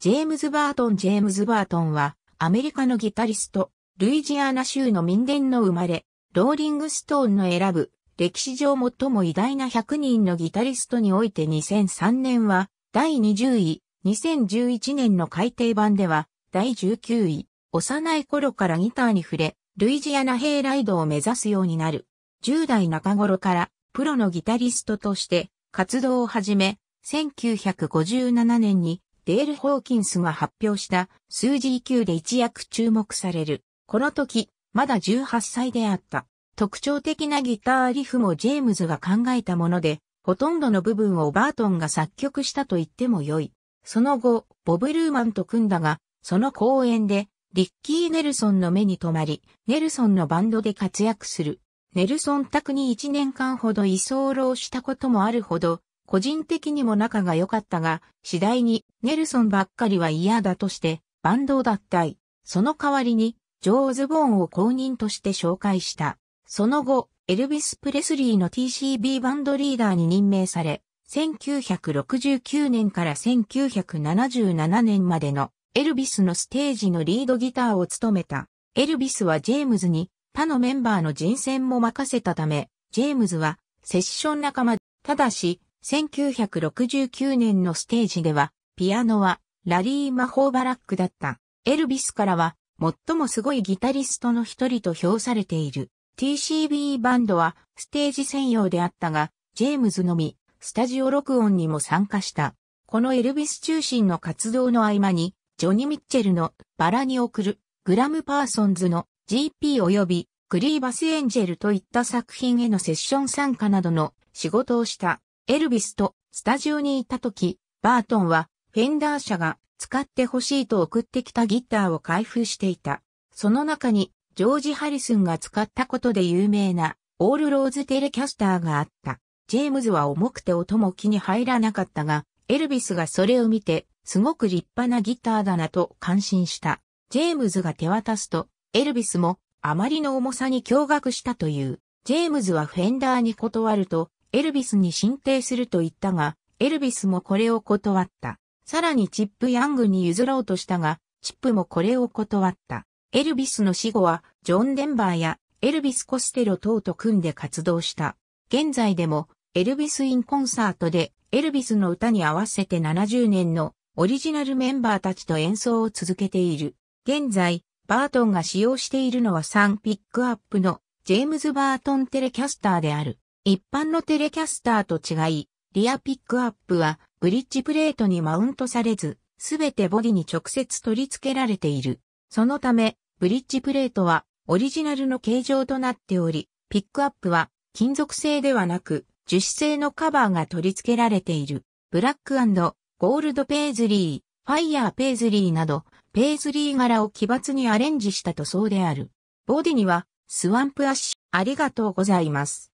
ジェームズ・バートン・ジェームズ・バートンは、アメリカのギタリスト、ルイジアナ州の民伝の生まれ、ローリング・ストーンの選ぶ、歴史上最も偉大な100人のギタリストにおいて2003年は、第20位、2011年の改訂版では、第19位、幼い頃からギターに触れ、ルイジアナヘイライドを目指すようになる。10代中頃から、プロのギタリストとして、活動を始め、1957年に、デール・ホーキンスが発表した数字級で一躍注目される。この時、まだ18歳であった。特徴的なギターリフもジェームズが考えたもので、ほとんどの部分をバートンが作曲したと言ってもよい。その後、ボブ・ルーマンと組んだが、その公演で、リッキー・ネルソンの目に留まり、ネルソンのバンドで活躍する。ネルソン宅に1年間ほど居候したこともあるほど、個人的にも仲が良かったが、次第にネルソンばっかりは嫌だとしてバンドを脱退。その代わりに、ジョー・ズボーンを公認として紹介した。その後、エルビス・プレスリーの TCB バンドリーダーに任命され、1969年から1977年までのエルビスのステージのリードギターを務めた。エルビスはジェームズに他のメンバーの人選も任せたため、ジェームズはセッション仲間、ただし、1969年のステージでは、ピアノはラリー・マホーバラックだった。エルビスからは、最もすごいギタリストの一人と評されている。TCB バンドはステージ専用であったが、ジェームズのみ、スタジオ録音にも参加した。このエルビス中心の活動の合間に、ジョニー・ミッチェルのバラに送る、グラム・パーソンズの GP 及びクリーバス・エンジェルといった作品へのセッション参加などの仕事をした。エルビスとスタジオにいた時、バートンはフェンダー社が使ってほしいと送ってきたギターを開封していた。その中にジョージ・ハリスンが使ったことで有名なオールローズテレキャスターがあった。ジェームズは重くて音も気に入らなかったが、エルビスがそれを見て、すごく立派なギターだなと感心した。ジェームズが手渡すと、エルビスもあまりの重さに驚愕したという。ジェームズはフェンダーに断ると、エルビスに進呈すると言ったが、エルビスもこれを断った。さらにチップ・ヤングに譲ろうとしたが、チップもこれを断った。エルビスの死後は、ジョン・デンバーやエルビス・コステロ等と組んで活動した。現在でも、エルビス・イン・コンサートで、エルビスの歌に合わせて70年のオリジナルメンバーたちと演奏を続けている。現在、バートンが使用しているのは3ピックアップのジェームズ・バートンテレキャスターである。一般のテレキャスターと違い、リアピックアップはブリッジプレートにマウントされず、すべてボディに直接取り付けられている。そのため、ブリッジプレートはオリジナルの形状となっており、ピックアップは金属製ではなく、樹脂製のカバーが取り付けられている。ブラックゴールドペイズリー、ファイヤーペイズリーなど、ペイズリー柄を奇抜にアレンジした塗装である。ボディには、スワンプアッシュ、ありがとうございます。